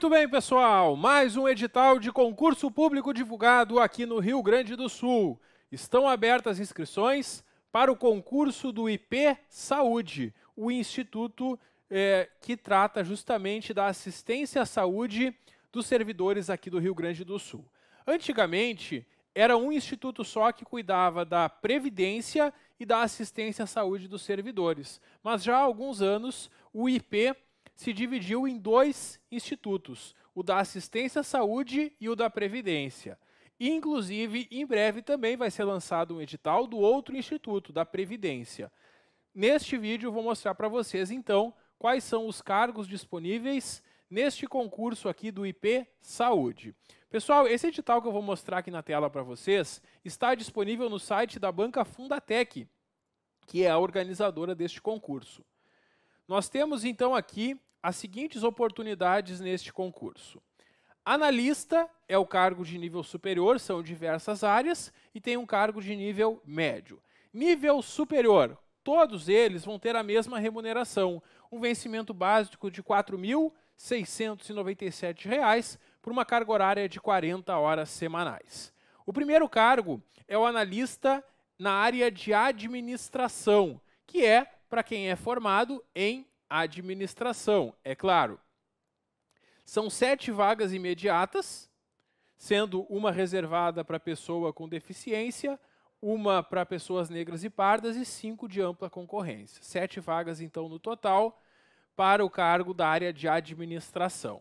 Muito bem, pessoal, mais um edital de concurso público divulgado aqui no Rio Grande do Sul. Estão abertas inscrições para o concurso do IP Saúde, o instituto é, que trata justamente da assistência à saúde dos servidores aqui do Rio Grande do Sul. Antigamente, era um instituto só que cuidava da previdência e da assistência à saúde dos servidores, mas já há alguns anos o IP se dividiu em dois institutos, o da assistência à saúde e o da previdência. Inclusive, em breve também vai ser lançado um edital do outro instituto, da previdência. Neste vídeo vou mostrar para vocês então quais são os cargos disponíveis neste concurso aqui do IP Saúde. Pessoal, esse edital que eu vou mostrar aqui na tela para vocês está disponível no site da banca Fundatec, que é a organizadora deste concurso. Nós temos então aqui as seguintes oportunidades neste concurso. Analista é o cargo de nível superior, são diversas áreas, e tem um cargo de nível médio. Nível superior, todos eles vão ter a mesma remuneração, um vencimento básico de R$ 4.697 por uma carga horária de 40 horas semanais. O primeiro cargo é o analista na área de administração, que é para quem é formado em administração, é claro. São sete vagas imediatas, sendo uma reservada para pessoa com deficiência, uma para pessoas negras e pardas e cinco de ampla concorrência. Sete vagas, então, no total, para o cargo da área de administração.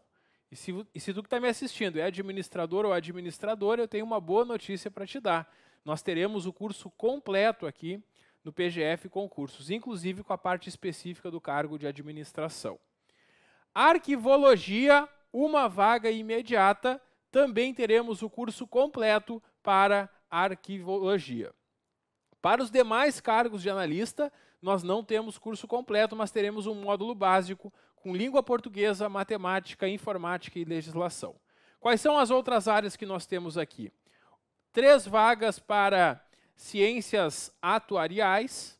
E se, e se tu que está me assistindo é administrador ou administradora, eu tenho uma boa notícia para te dar. Nós teremos o curso completo aqui no PGF Concursos, inclusive com a parte específica do cargo de administração. Arquivologia, uma vaga imediata, também teremos o curso completo para arquivologia. Para os demais cargos de analista, nós não temos curso completo, mas teremos um módulo básico com língua portuguesa, matemática, informática e legislação. Quais são as outras áreas que nós temos aqui? Três vagas para ciências atuariais,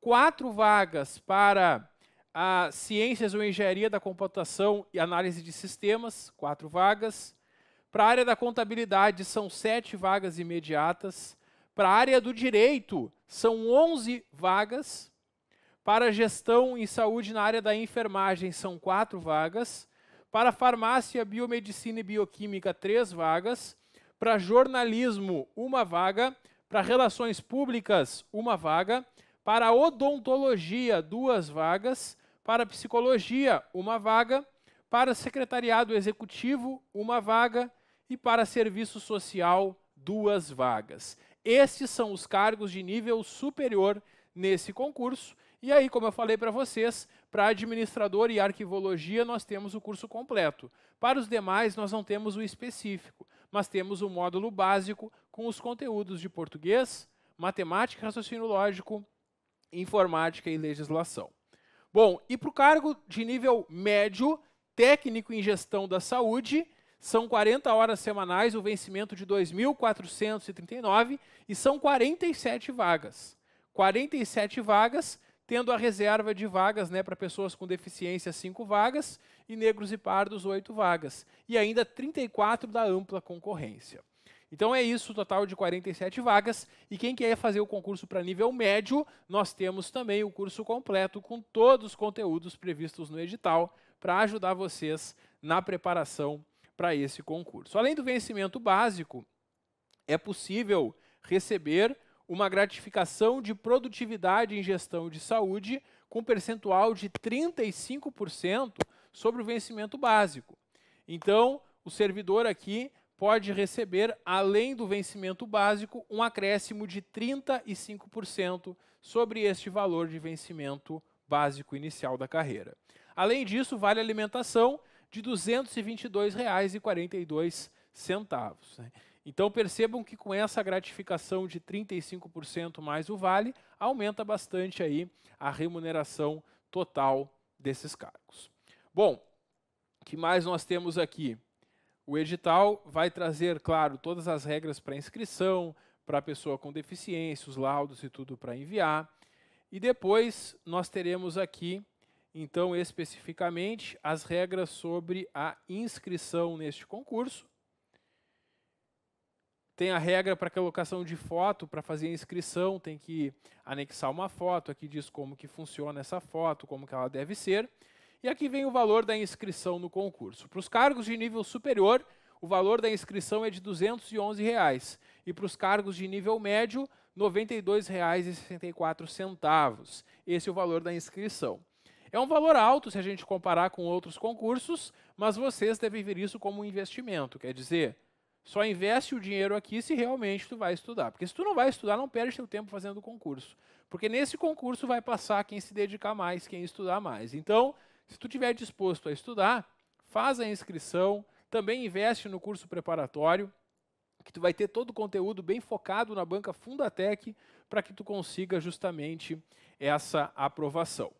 quatro vagas para a ciências ou engenharia da computação e análise de sistemas, quatro vagas. Para a área da contabilidade, são sete vagas imediatas. Para a área do direito, são 11 vagas. Para gestão em saúde na área da enfermagem, são quatro vagas. Para farmácia, biomedicina e bioquímica, três vagas. Para jornalismo, uma vaga. Para relações públicas, uma vaga. Para odontologia, duas vagas. Para psicologia, uma vaga. Para secretariado executivo, uma vaga. E para serviço social, duas vagas. Estes são os cargos de nível superior nesse concurso. E aí, como eu falei para vocês, para administrador e arquivologia nós temos o curso completo. Para os demais, nós não temos o específico, mas temos o módulo básico com os conteúdos de português, matemática, raciocínio lógico, informática e legislação. Bom, e para o cargo de nível médio, técnico em gestão da saúde, são 40 horas semanais, o vencimento de 2.439 e são 47 vagas. 47 vagas, tendo a reserva de vagas né, para pessoas com deficiência 5 vagas e negros e pardos 8 vagas. E ainda 34 da ampla concorrência. Então é isso, total de 47 vagas. E quem quer fazer o concurso para nível médio, nós temos também o curso completo com todos os conteúdos previstos no edital para ajudar vocês na preparação para esse concurso. Além do vencimento básico, é possível receber uma gratificação de produtividade em gestão de saúde com percentual de 35% sobre o vencimento básico. Então, o servidor aqui pode receber, além do vencimento básico, um acréscimo de 35% sobre este valor de vencimento básico inicial da carreira. Além disso, vale alimentação de R$ 222,42. Né? Então percebam que com essa gratificação de 35% mais o vale, aumenta bastante aí a remuneração total desses cargos. Bom, que mais nós temos aqui? O edital vai trazer, claro, todas as regras para inscrição, para a pessoa com deficiência, os laudos e tudo para enviar. E depois nós teremos aqui, então, especificamente, as regras sobre a inscrição neste concurso. Tem a regra para colocação de foto, para fazer a inscrição, tem que anexar uma foto, aqui diz como que funciona essa foto, como que ela deve ser. E aqui vem o valor da inscrição no concurso. Para os cargos de nível superior, o valor da inscrição é de R$ 211,00. Reais, e para os cargos de nível médio, R$ 92,64. Esse é o valor da inscrição. É um valor alto se a gente comparar com outros concursos, mas vocês devem ver isso como um investimento. Quer dizer, só investe o dinheiro aqui se realmente tu vai estudar. Porque se tu não vai estudar, não perde teu tempo fazendo o concurso. Porque nesse concurso vai passar quem se dedicar mais, quem estudar mais. Então, se tu tiver disposto a estudar, faz a inscrição, também investe no curso preparatório, que tu vai ter todo o conteúdo bem focado na banca Fundatec para que tu consiga justamente essa aprovação.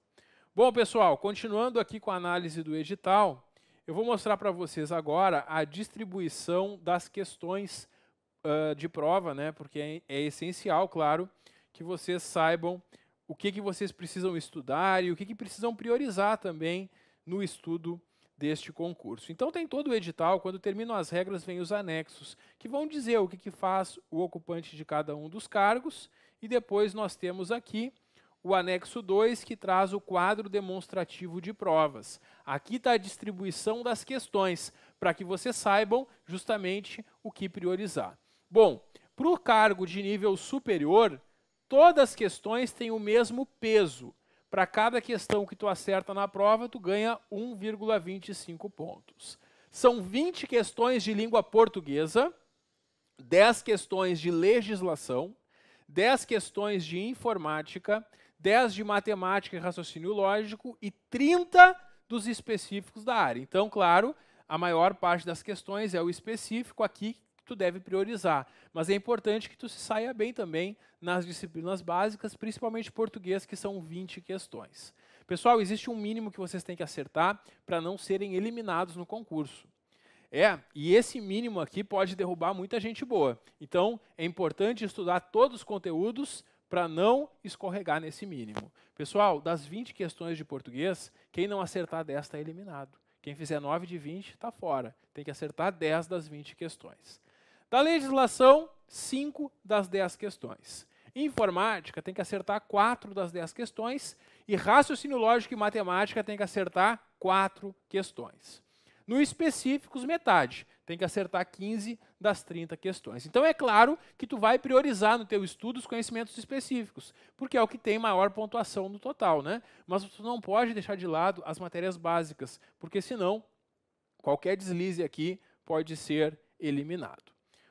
Bom, pessoal, continuando aqui com a análise do edital, eu vou mostrar para vocês agora a distribuição das questões uh, de prova, né? Porque é, é essencial, claro, que vocês saibam o que, que vocês precisam estudar e o que, que precisam priorizar também no estudo deste concurso. Então tem todo o edital, quando terminam as regras, vem os anexos, que vão dizer o que, que faz o ocupante de cada um dos cargos, e depois nós temos aqui o anexo 2, que traz o quadro demonstrativo de provas. Aqui está a distribuição das questões, para que vocês saibam justamente o que priorizar. Bom, para o cargo de nível superior, Todas as questões têm o mesmo peso. Para cada questão que tu acerta na prova, tu ganha 1,25 pontos. São 20 questões de língua portuguesa, 10 questões de legislação, 10 questões de informática, 10 de matemática e raciocínio lógico e 30 dos específicos da área. Então, claro, a maior parte das questões é o específico aqui, tu deve priorizar. Mas é importante que tu se saia bem também nas disciplinas básicas, principalmente português, que são 20 questões. Pessoal, existe um mínimo que vocês têm que acertar para não serem eliminados no concurso. É, e esse mínimo aqui pode derrubar muita gente boa. Então, é importante estudar todos os conteúdos para não escorregar nesse mínimo. Pessoal, das 20 questões de português, quem não acertar desta tá é eliminado. Quem fizer 9 de 20 está fora. Tem que acertar 10 das 20 questões. Da legislação, 5 das 10 questões. Informática tem que acertar 4 das 10 questões e raciocínio lógico e matemática tem que acertar 4 questões. No específico, metade. Tem que acertar 15 das 30 questões. Então é claro que tu vai priorizar no teu estudo os conhecimentos específicos, porque é o que tem maior pontuação no total, né? Mas tu não pode deixar de lado as matérias básicas, porque senão qualquer deslize aqui pode ser eliminado.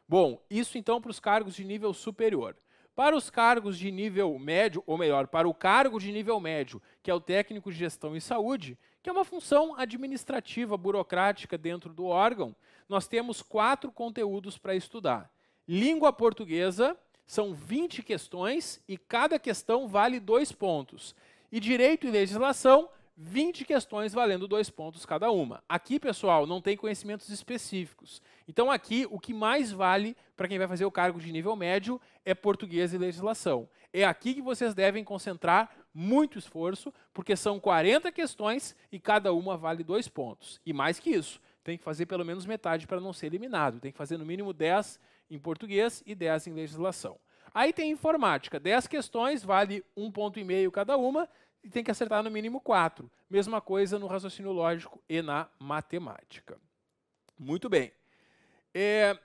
Bom, isso então para os cargos de nível superior. Para os cargos de nível médio, ou melhor, para o cargo de nível médio, que é o técnico de gestão e saúde, que é uma função administrativa burocrática dentro do órgão, nós temos quatro conteúdos para estudar. Língua portuguesa, são 20 questões e cada questão vale dois pontos. E direito e legislação 20 questões valendo dois pontos cada uma. Aqui, pessoal, não tem conhecimentos específicos. Então, aqui, o que mais vale para quem vai fazer o cargo de nível médio é português e legislação. É aqui que vocês devem concentrar muito esforço, porque são 40 questões e cada uma vale dois pontos. E mais que isso, tem que fazer pelo menos metade para não ser eliminado. Tem que fazer no mínimo 10 em português e 10 em legislação. Aí tem informática, 10 questões, vale um ponto e meio cada uma, e tem que acertar no mínimo quatro. Mesma coisa no raciocínio lógico e na matemática. Muito bem. É,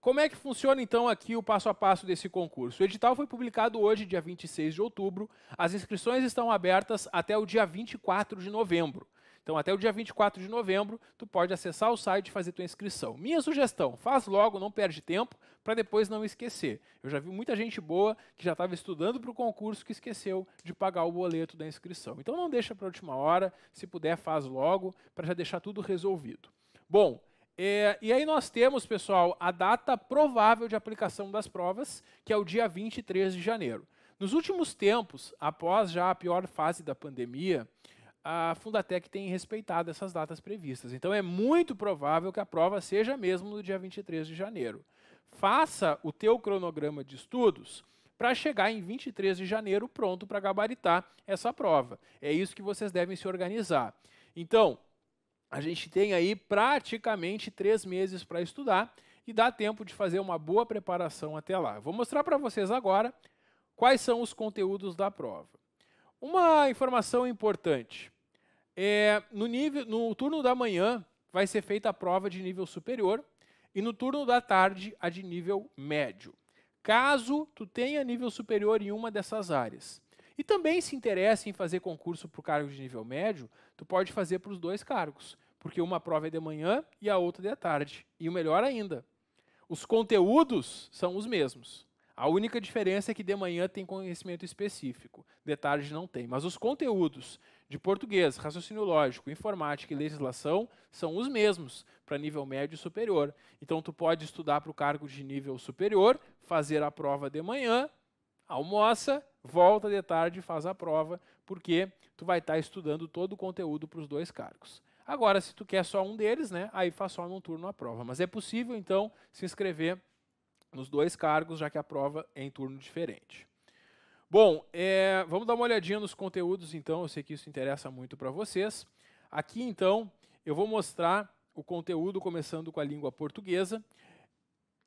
como é que funciona então aqui o passo a passo desse concurso? O edital foi publicado hoje, dia 26 de outubro. As inscrições estão abertas até o dia 24 de novembro. Então até o dia 24 de novembro, tu pode acessar o site e fazer tua inscrição. Minha sugestão, faz logo, não perde tempo, para depois não esquecer. Eu já vi muita gente boa que já estava estudando para o concurso que esqueceu de pagar o boleto da inscrição. Então não deixa para a última hora, se puder faz logo, para já deixar tudo resolvido. Bom, é, e aí nós temos, pessoal, a data provável de aplicação das provas, que é o dia 23 de janeiro. Nos últimos tempos, após já a pior fase da pandemia, a Fundatec tem respeitado essas datas previstas. Então é muito provável que a prova seja mesmo no dia 23 de janeiro. Faça o teu cronograma de estudos para chegar em 23 de janeiro pronto para gabaritar essa prova. É isso que vocês devem se organizar. Então, a gente tem aí praticamente três meses para estudar e dá tempo de fazer uma boa preparação até lá. Vou mostrar para vocês agora quais são os conteúdos da prova. Uma informação importante: é, no, nível, no turno da manhã vai ser feita a prova de nível superior e no turno da tarde a de nível médio. Caso tu tenha nível superior em uma dessas áreas e também se interessa em fazer concurso para o cargo de nível médio, tu pode fazer para os dois cargos, porque uma prova é de manhã e a outra é de tarde. E o melhor ainda, os conteúdos são os mesmos. A única diferença é que de manhã tem conhecimento específico, de tarde não tem. Mas os conteúdos de português, raciocínio lógico, informática e legislação são os mesmos para nível médio e superior. Então tu pode estudar para o cargo de nível superior, fazer a prova de manhã, almoça, volta de tarde e faz a prova, porque tu vai estar tá estudando todo o conteúdo para os dois cargos. Agora, se tu quer só um deles, né, aí faz só num turno a prova. Mas é possível, então, se inscrever nos dois cargos, já que a prova é em turno diferente. Bom, é, vamos dar uma olhadinha nos conteúdos então, eu sei que isso interessa muito para vocês. Aqui então eu vou mostrar o conteúdo começando com a língua portuguesa.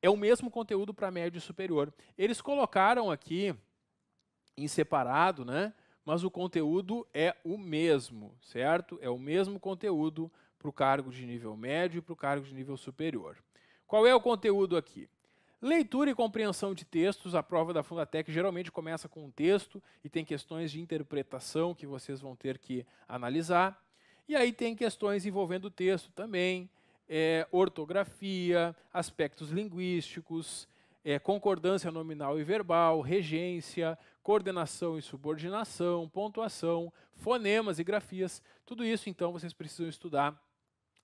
É o mesmo conteúdo para médio e superior. Eles colocaram aqui em separado, né? Mas o conteúdo é o mesmo, certo? É o mesmo conteúdo para o cargo de nível médio e para o cargo de nível superior. Qual é o conteúdo aqui? Leitura e compreensão de textos. A prova da Fundatec geralmente começa com um texto e tem questões de interpretação que vocês vão ter que analisar. E aí tem questões envolvendo o texto também, é, ortografia, aspectos linguísticos, é, concordância nominal e verbal, regência, coordenação e subordinação, pontuação, fonemas e grafias. Tudo isso, então, vocês precisam estudar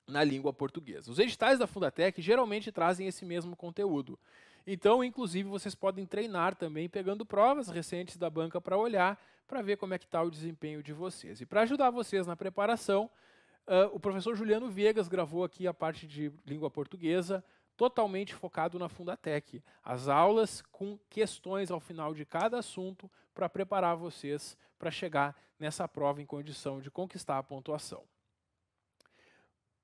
na língua portuguesa. Os editais da Fundatec geralmente trazem esse mesmo conteúdo. Então, inclusive, vocês podem treinar também pegando provas recentes da banca para olhar, para ver como é que está o desempenho de vocês. E para ajudar vocês na preparação, uh, o professor Juliano Viegas gravou aqui a parte de língua portuguesa, totalmente focado na Fundatec. As aulas com questões ao final de cada assunto para preparar vocês para chegar nessa prova em condição de conquistar a pontuação.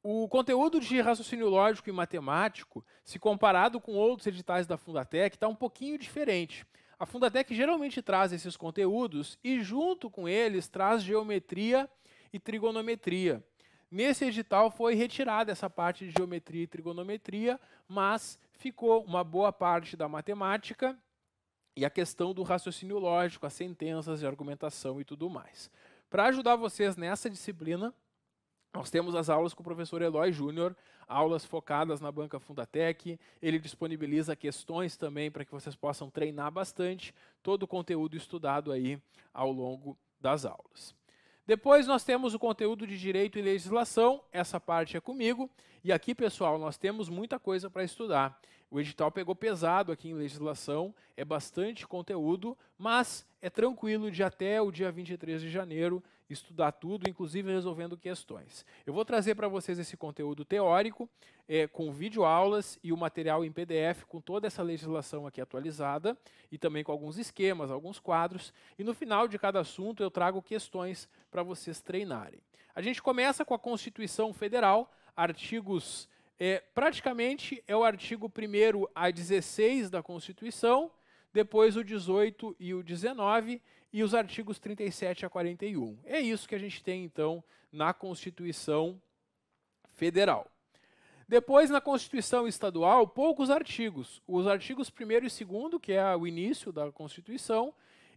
O conteúdo de raciocínio lógico e matemático, se comparado com outros editais da Fundatec, está um pouquinho diferente. A Fundatec geralmente traz esses conteúdos e, junto com eles, traz geometria e trigonometria. Nesse edital foi retirada essa parte de geometria e trigonometria, mas ficou uma boa parte da matemática e a questão do raciocínio lógico, as sentenças de argumentação e tudo mais. Para ajudar vocês nessa disciplina, nós temos as aulas com o professor Eloy Júnior, aulas focadas na banca Fundatec. Ele disponibiliza questões também para que vocês possam treinar bastante todo o conteúdo estudado aí ao longo das aulas. Depois nós temos o conteúdo de direito e legislação, essa parte é comigo. E aqui, pessoal, nós temos muita coisa para estudar. O edital pegou pesado aqui em legislação, é bastante conteúdo, mas é tranquilo de até o dia 23 de janeiro estudar tudo, inclusive resolvendo questões. Eu vou trazer para vocês esse conteúdo teórico, é, com videoaulas e o material em PDF, com toda essa legislação aqui atualizada, e também com alguns esquemas, alguns quadros. E no final de cada assunto eu trago questões para vocês treinarem. A gente começa com a Constituição Federal, artigos. É, praticamente é o artigo 1 a 16 da Constituição, depois o 18 e o 19, e os artigos 37 a 41. É isso que a gente tem, então, na Constituição Federal. Depois, na Constituição Estadual, poucos artigos. Os artigos 1 e 2, que é o início da Constituição,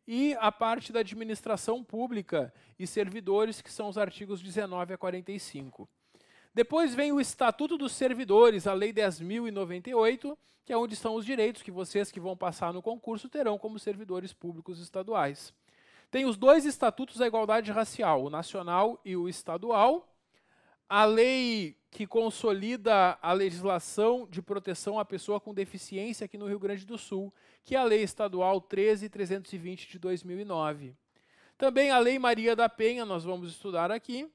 e a parte da administração pública e servidores, que são os artigos 19 a 45. Depois vem o Estatuto dos Servidores, a Lei 10.098, que é onde estão os direitos que vocês que vão passar no concurso terão como servidores públicos estaduais. Tem os dois estatutos da igualdade racial, o nacional e o estadual. A lei que consolida a legislação de proteção à pessoa com deficiência aqui no Rio Grande do Sul, que é a Lei Estadual 13320 de 2009. Também a Lei Maria da Penha, nós vamos estudar aqui.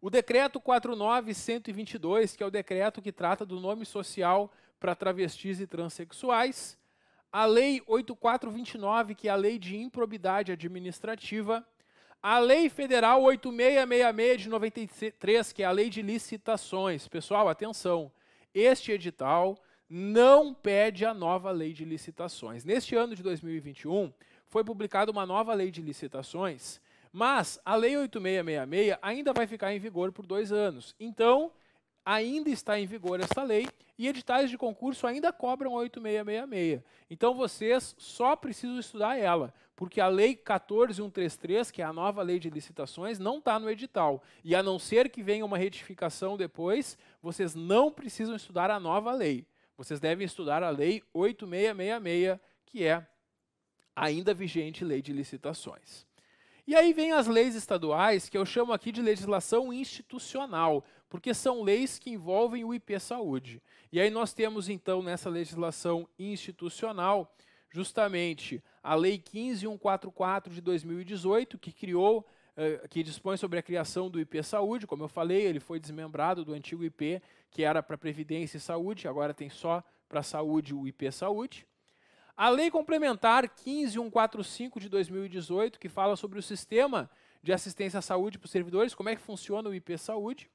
O decreto 49122, que é o decreto que trata do nome social para travestis e transexuais a Lei 8429, que é a Lei de Improbidade Administrativa, a Lei Federal 8666 de 93, que é a Lei de Licitações. Pessoal, atenção, este edital não pede a nova Lei de Licitações. Neste ano de 2021, foi publicada uma nova Lei de Licitações, mas a Lei 8666 ainda vai ficar em vigor por dois anos. Então, ainda está em vigor essa lei e editais de concurso ainda cobram 8666. Então vocês só precisam estudar ela, porque a lei 14133, que é a nova lei de licitações, não está no edital. E a não ser que venha uma retificação depois, vocês não precisam estudar a nova lei. Vocês devem estudar a lei 8666, que é ainda vigente lei de licitações. E aí vem as leis estaduais, que eu chamo aqui de legislação institucional, porque são leis que envolvem o IP Saúde. E aí nós temos então nessa legislação institucional justamente a Lei 15144 de 2018, que criou eh, que dispõe sobre a criação do IP Saúde, como eu falei, ele foi desmembrado do antigo IP, que era para Previdência e Saúde, agora tem só para Saúde o IP Saúde. A Lei Complementar 15145 de 2018, que fala sobre o sistema de assistência à saúde para os servidores, como é que funciona o IP Saúde.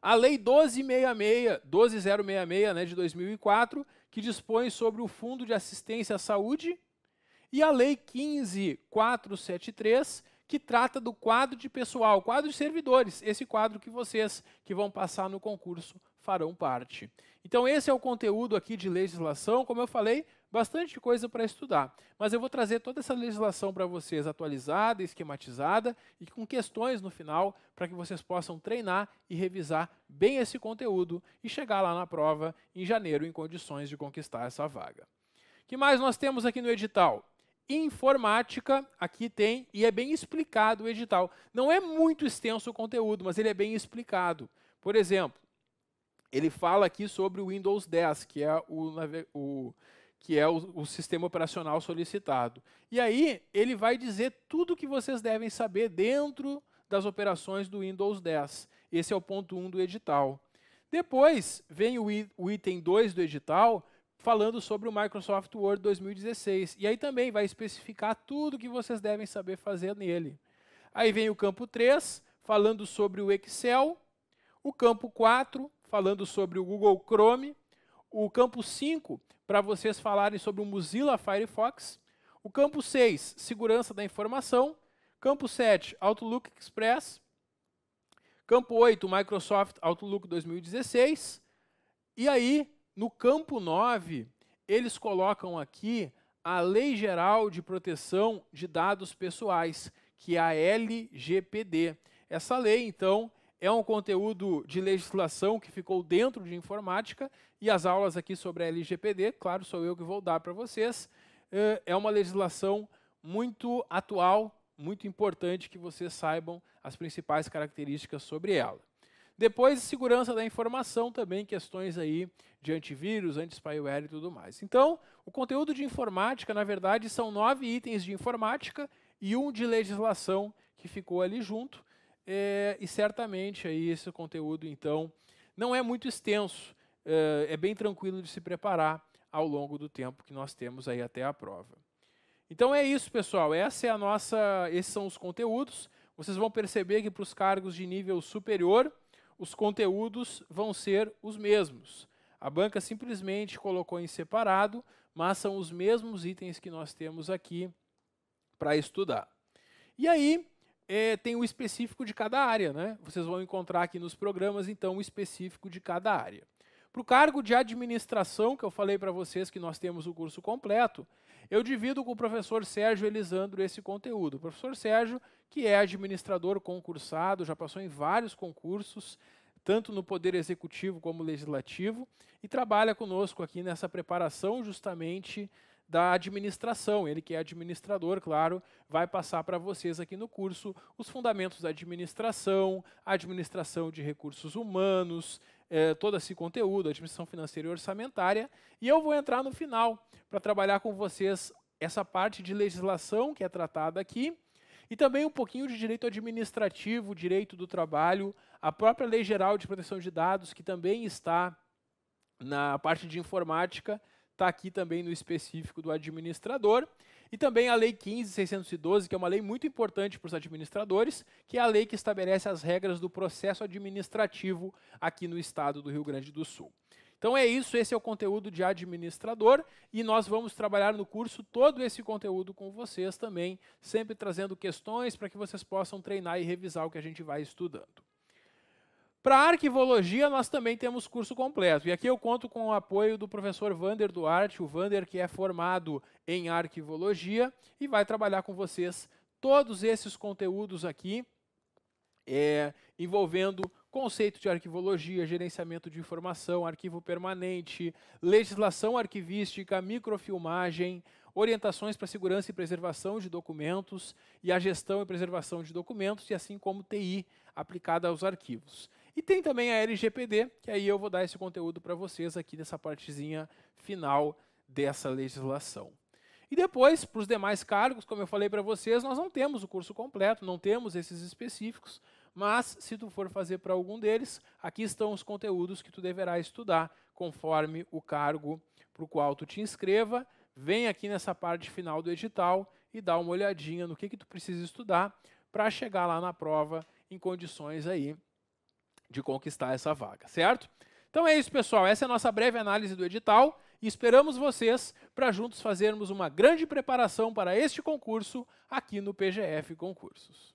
A Lei 12666, 12066, né, de 2004, que dispõe sobre o Fundo de Assistência à Saúde, e a Lei 15473, que trata do quadro de pessoal, quadro de servidores, esse quadro que vocês que vão passar no concurso farão parte. Então esse é o conteúdo aqui de legislação, como eu falei, bastante coisa para estudar. Mas eu vou trazer toda essa legislação para vocês atualizada, esquematizada e com questões no final para que vocês possam treinar e revisar bem esse conteúdo e chegar lá na prova em janeiro em condições de conquistar essa vaga. O que mais nós temos aqui no edital? informática, aqui tem, e é bem explicado o edital. Não é muito extenso o conteúdo, mas ele é bem explicado. Por exemplo, ele fala aqui sobre o Windows 10, que é o, o que é o, o, sistema operacional solicitado. E aí ele vai dizer tudo o que vocês devem saber dentro das operações do Windows 10. Esse é o ponto 1 um do edital. Depois vem o, o item 2 do edital, falando sobre o Microsoft Word 2016. E aí também vai especificar tudo o que vocês devem saber fazer nele. Aí vem o campo 3, falando sobre o Excel. O campo 4, falando sobre o Google Chrome o campo 5, para vocês falarem sobre o Mozilla Firefox. O campo 6, segurança da informação. Campo 7, Outlook Express. Campo 8, Microsoft Outlook 2016. E aí, no campo 9, eles colocam aqui a Lei Geral de Proteção de Dados Pessoais, que é a LGPD. Essa lei, então, é um conteúdo de legislação que ficou dentro de informática e as aulas aqui sobre a LGPD, claro, sou eu que vou dar para vocês. É, é uma legislação muito atual, muito importante que vocês saibam as principais características sobre ela. Depois, segurança da informação também, questões aí de antivírus, anti-spyware e tudo mais. Então, o conteúdo de informática, na verdade, são nove itens de informática e um de legislação que ficou ali junto. É, e certamente aí esse conteúdo, então, não é muito extenso, é, é bem tranquilo de se preparar ao longo do tempo que nós temos aí até a prova. Então é isso, pessoal. Essa é a nossa, esses são os conteúdos. Vocês vão perceber que para os cargos de nível superior, os conteúdos vão ser os mesmos. A banca simplesmente colocou em separado, mas são os mesmos itens que nós temos aqui para estudar. E aí, é, tem o específico de cada área, né? Vocês vão encontrar aqui nos programas, então, o específico de cada área. Para o cargo de administração, que eu falei para vocês que nós temos o curso completo, eu divido com o professor Sérgio Elisandro esse conteúdo. O professor Sérgio, que é administrador concursado, já passou em vários concursos, tanto no Poder Executivo como Legislativo, e trabalha conosco aqui nessa preparação justamente da administração. Ele que é administrador, claro, vai passar para vocês aqui no curso os fundamentos da administração, administração de recursos humanos, é, todo esse conteúdo, administração financeira e orçamentária. E eu vou entrar no final para trabalhar com vocês essa parte de legislação que é tratada aqui. E também um pouquinho de direito administrativo, direito do trabalho, a própria Lei Geral de Proteção de Dados, que também está na parte de informática, está aqui também no específico do administrador. E também a Lei 15.612, que é uma lei muito importante para os administradores, que é a lei que estabelece as regras do processo administrativo aqui no estado do Rio Grande do Sul. Então é isso, esse é o conteúdo de administrador e nós vamos trabalhar no curso todo esse conteúdo com vocês também, sempre trazendo questões para que vocês possam treinar e revisar o que a gente vai estudando. Para arquivologia, nós também temos curso completo. E aqui eu conto com o apoio do professor Vander Duarte, o Vander que é formado em arquivologia e vai trabalhar com vocês todos esses conteúdos aqui, é, envolvendo conceito de arquivologia, gerenciamento de informação, arquivo permanente, legislação arquivística, microfilmagem, orientações para segurança e preservação de documentos e a gestão e preservação de documentos, e assim como TI aplicada aos arquivos. E tem também a LGPD, que aí eu vou dar esse conteúdo para vocês aqui nessa partezinha final dessa legislação. E depois, para os demais cargos, como eu falei para vocês, nós não temos o curso completo, não temos esses específicos, mas se tu for fazer para algum deles, aqui estão os conteúdos que tu deverá estudar conforme o cargo para o qual tu te inscreva. Vem aqui nessa parte final do edital e dá uma olhadinha no que, que tu precisa estudar para chegar lá na prova em condições aí de conquistar essa vaga, certo? Então é isso, pessoal. Essa é a nossa breve análise do edital e esperamos vocês para juntos fazermos uma grande preparação para este concurso aqui no PGF Concursos.